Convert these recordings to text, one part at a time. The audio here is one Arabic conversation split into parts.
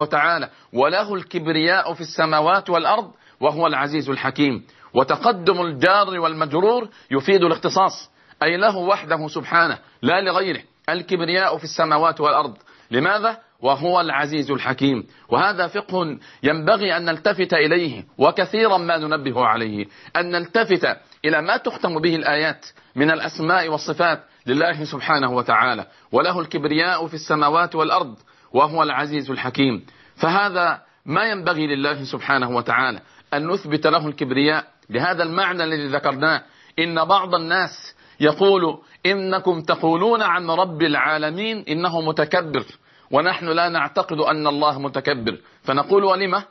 وتعالى وله الكبرياء في السماوات والأرض وهو العزيز الحكيم وتقدم الجار والمجرور يفيد الاختصاص أي له وحده سبحانه لا لغيره الكبرياء في السماوات والأرض لماذا؟ وهو العزيز الحكيم وهذا فقه ينبغي أن نلتفت إليه وكثيرا ما ننبه عليه أن نلتفت إلى ما تختم به الآيات من الأسماء والصفات لله سبحانه وتعالى وله الكبرياء في السماوات والأرض وهو العزيز الحكيم فهذا ما ينبغي لله سبحانه وتعالى أن نثبت له الكبرياء لهذا المعنى الذي ذكرناه إن بعض الناس يقول إنكم تقولون عن رب العالمين إنه متكبر ونحن لا نعتقد أن الله متكبر فنقول ولم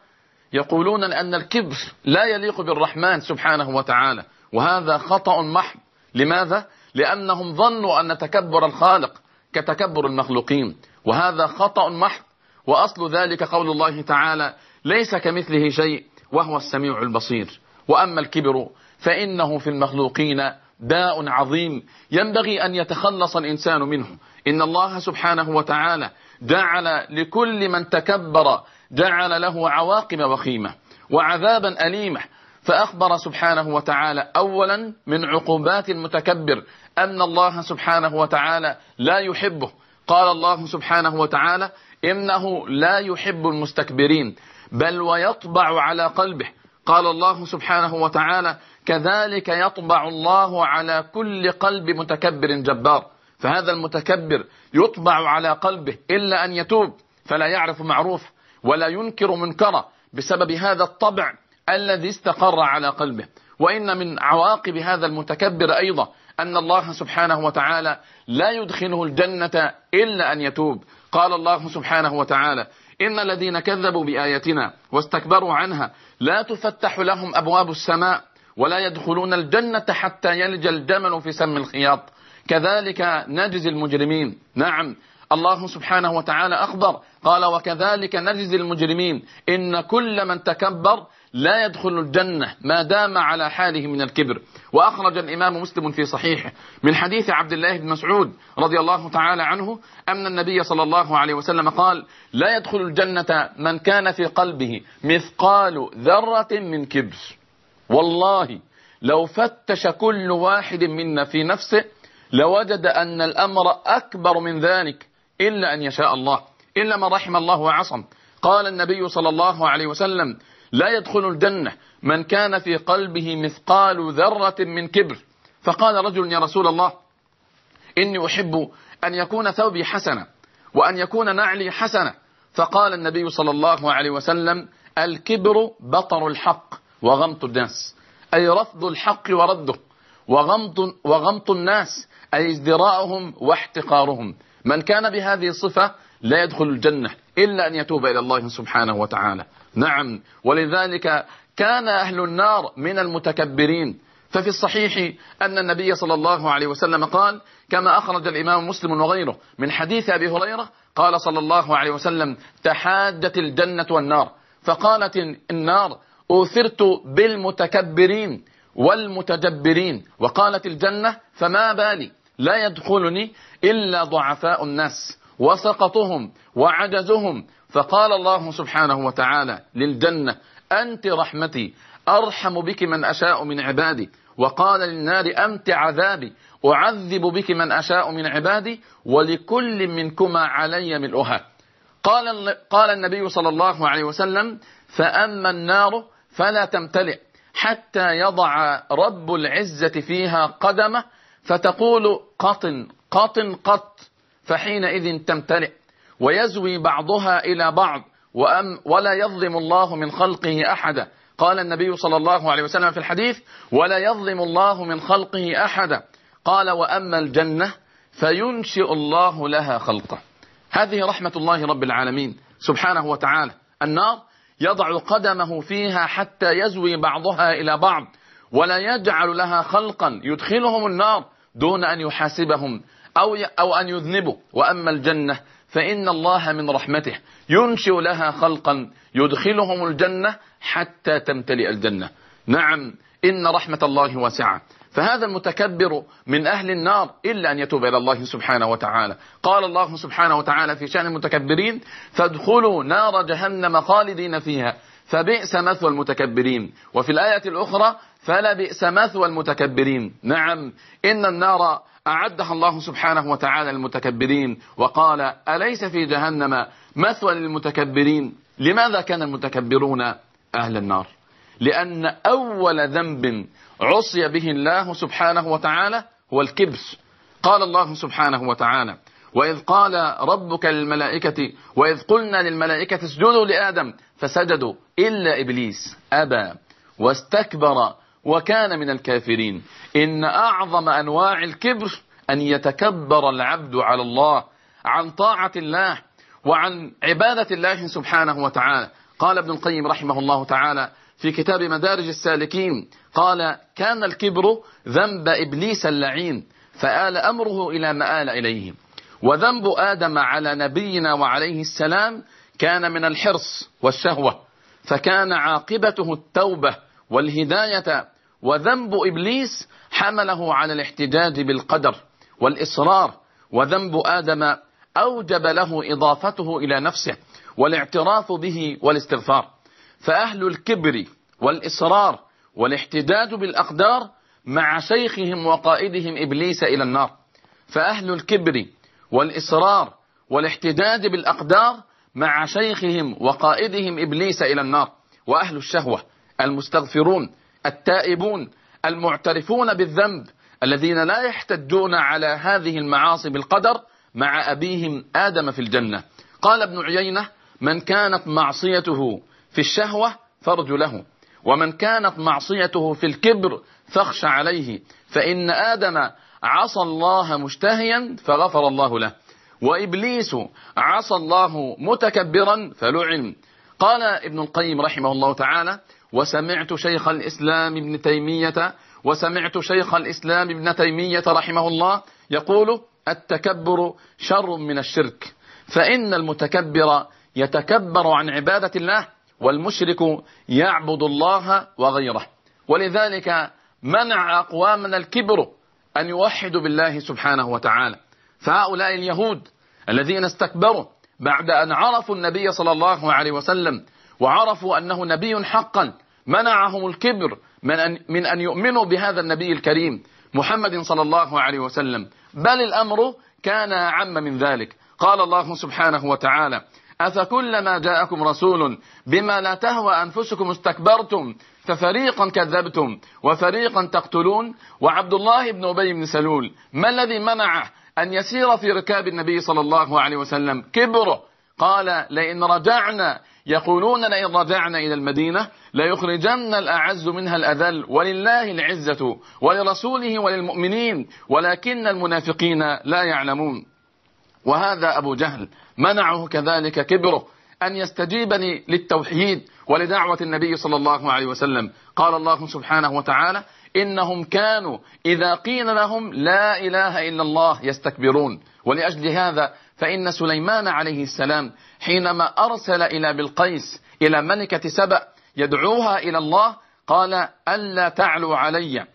يقولون لأن الكبر لا يليق بالرحمن سبحانه وتعالى وهذا خطأ محض لماذا؟ لأنهم ظنوا أن تكبر الخالق كتكبر المخلوقين وهذا خطأ محض وأصل ذلك قول الله تعالى ليس كمثله شيء وهو السميع البصير وأما الكبر فإنه في المخلوقين داء عظيم ينبغي أن يتخلص الإنسان منه إن الله سبحانه وتعالى جعل لكل من تكبر جعل له عواقب وخيمة وعذابا أليمة فأخبر سبحانه وتعالى أولا من عقوبات المتكبر أن الله سبحانه وتعالى لا يحبه قال الله سبحانه وتعالى إنه لا يحب المستكبرين بل ويطبع على قلبه قال الله سبحانه وتعالى كذلك يطبع الله على كل قلب متكبر جبار فهذا المتكبر يطبع على قلبه إلا أن يتوب فلا يعرف معروف ولا ينكر منكرا بسبب هذا الطبع الذي استقر على قلبه وإن من عواقب هذا المتكبر أيضا أن الله سبحانه وتعالى لا يدخله الجنة إلا أن يتوب قال الله سبحانه وتعالى إن الذين كذبوا بآياتنا واستكبروا عنها لا تفتح لهم أبواب السماء ولا يدخلون الجنة حتى يلج الجمل في سم الخياط كذلك نجزي المجرمين نعم الله سبحانه وتعالى أخبر قال وكذلك نجزي المجرمين إن كل من تكبر لا يدخل الجنة ما دام على حاله من الكبر وأخرج الإمام مسلم في صحيحه من حديث عبد الله بن مسعود رضي الله تعالى عنه أن النبي صلى الله عليه وسلم قال لا يدخل الجنة من كان في قلبه مثقال ذرة من كبر والله لو فتش كل واحد منا في نفسه لوجد أن الأمر أكبر من ذلك إلا أن يشاء الله إلا من رحم الله وعصم قال النبي صلى الله عليه وسلم لا يدخل الجنة من كان في قلبه مثقال ذرة من كبر فقال رجل يا رسول الله إني أحب أن يكون ثوبي حسنا وأن يكون نعلي حسنا فقال النبي صلى الله عليه وسلم الكبر بطر الحق وغمط الناس أي رفض الحق ورده وغمط, وغمط الناس أي ازدراءهم واحتقارهم من كان بهذه الصفة لا يدخل الجنة إلا أن يتوب إلى الله سبحانه وتعالى نعم ولذلك كان أهل النار من المتكبرين ففي الصحيح أن النبي صلى الله عليه وسلم قال كما أخرج الإمام مسلم وغيره من حديث أبي هريرة قال صلى الله عليه وسلم تحادت الجنة والنار فقالت النار أوثرت بالمتكبرين والمتجبرين وقالت الجنة فما بالي لا يدخلني إلا ضعفاء الناس وسقطهم وعجزهم فقال الله سبحانه وتعالى للجنة أنت رحمتي أرحم بك من أشاء من عبادي وقال للنار أنت عذابي أعذب بك من أشاء من عبادي ولكل منكما علي ملؤها قال, قال النبي صلى الله عليه وسلم فأما النار فلا تمتلئ حتى يضع رب العزة فيها قدمه فتقول قط قط قط فحينئذ تمتلئ ويزوي بعضها إلى بعض وأم ولا يظلم الله من خلقه أحدا قال النبي صلى الله عليه وسلم في الحديث ولا يظلم الله من خلقه أحدا قال وأما الجنة فينشئ الله لها خلقه هذه رحمة الله رب العالمين سبحانه وتعالى النار يضع قدمه فيها حتى يزوي بعضها إلى بعض ولا يجعل لها خلقا يدخلهم النار دون أن يحاسبهم أو أو أن يذنبوا وأما الجنة فإن الله من رحمته ينشئ لها خلقا يدخلهم الجنة حتى تمتلئ الجنة نعم إن رحمة الله واسعة فهذا المتكبر من أهل النار إلا أن يتوب إلى الله سبحانه وتعالى قال الله سبحانه وتعالى في شأن المتكبرين فادخلوا نار جهنم خالدين فيها فبئس مثوى المتكبرين وفي الآية الأخرى فلبئس مثوى المتكبرين نعم إن النار أعدها الله سبحانه وتعالى للمتكبرين وقال أليس في جهنم مثوى للمتكبرين لماذا كان المتكبرون أهل النار لأن أول ذنب عصي به الله سبحانه وتعالى هو الكبس قال الله سبحانه وتعالى وإذ قال ربك للملائكة وإذ قلنا للملائكة اسجدوا لآدم فسجدوا إلا إبليس أبى واستكبر وكان من الكافرين إن أعظم أنواع الكبر أن يتكبر العبد على الله عن طاعة الله وعن عبادة الله سبحانه وتعالى قال ابن القيم رحمه الله تعالى في كتاب مدارج السالكين قال كان الكبر ذنب إبليس اللعين فآل أمره إلى ما آل إليه وذنب آدم على نبينا وعليه السلام كان من الحرص والشهوة فكان عاقبته التوبة والهداية وذنب إبليس حمله على الاحتجاج بالقدر والإصرار وذنب آدم أوجب له إضافته إلى نفسه والاعتراف به والاستغفار فأهل الكبر والإصرار والاحتجاج بالأقدار مع شيخهم وقائدهم إبليس إلى النار فأهل الكبر والإصرار والاحتجاج بالأقدار مع شيخهم وقائدهم إبليس إلى النار وأهل الشهوة المستغفرون التائبون المعترفون بالذنب الذين لا يحتجون على هذه المعاصي بالقدر مع أبيهم آدم في الجنة قال ابن عيينة من كانت معصيته في الشهوة فرج له ومن كانت معصيته في الكبر فاخش عليه فإن آدم عصى الله مشتهيا فغفر الله له وإبليس عصى الله متكبرا فلعن قال ابن القيم رحمه الله تعالى وسمعت شيخ الإسلام ابن تيمية وسمعت شيخ الإسلام ابن تيمية رحمه الله يقول التكبر شر من الشرك فإن المتكبر يتكبر عن عبادة الله والمشرك يعبد الله وغيره ولذلك منع أقوامنا الكبر أن يوحدوا بالله سبحانه وتعالى فهؤلاء اليهود الذين استكبروا بعد أن عرفوا النبي صلى الله عليه وسلم وعرفوا أنه نبي حقا منعهم الكبر من أن, من أن يؤمنوا بهذا النبي الكريم محمد صلى الله عليه وسلم بل الأمر كان أعم من ذلك قال الله سبحانه وتعالى أفكلما جاءكم رسول بما لا تهوى أنفسكم استكبرتم ففريقا كذبتم وفريقا تقتلون وعبد الله بن أبي بن سلول ما الذي منعه أن يسير في ركاب النبي صلى الله عليه وسلم كبره قال لئن رجعنا يقولون لئن رجعنا إلى المدينة ليخرجن الأعز منها الأذل ولله العزة ولرسوله وللمؤمنين ولكن المنافقين لا يعلمون وهذا أبو جهل منعه كذلك كبره أن يستجيبني للتوحيد ولدعوة النبي صلى الله عليه وسلم قال الله سبحانه وتعالى إنهم كانوا إذا قيل لهم لا إله إلا الله يستكبرون ولأجل هذا فإن سليمان عليه السلام حينما أرسل إلى بلقيس إلى ملكة سبأ يدعوها إلى الله قال ألا تعلوا علي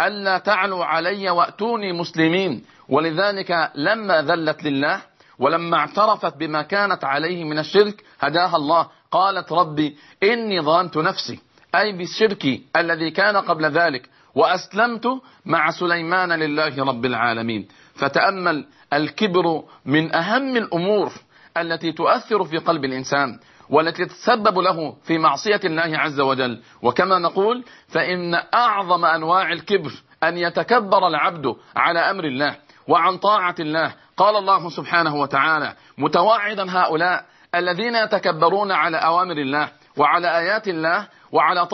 ألا تعلوا علي وأتوني مسلمين ولذلك لما ذلت لله ولما اعترفت بما كانت عليه من الشرك هداها الله قالت ربي إني ظلمت نفسي أي بالشرك الذي كان قبل ذلك وأسلمت مع سليمان لله رب العالمين فتأمل الكبر من أهم الأمور التي تؤثر في قلب الإنسان والتي تتسبب له في معصية الله عز وجل وكما نقول فإن أعظم أنواع الكبر أن يتكبر العبد على أمر الله وعن طاعة الله قال الله سبحانه وتعالى متوعدا هؤلاء الذين يتكبرون على أوامر الله وعلى آيات الله وعلى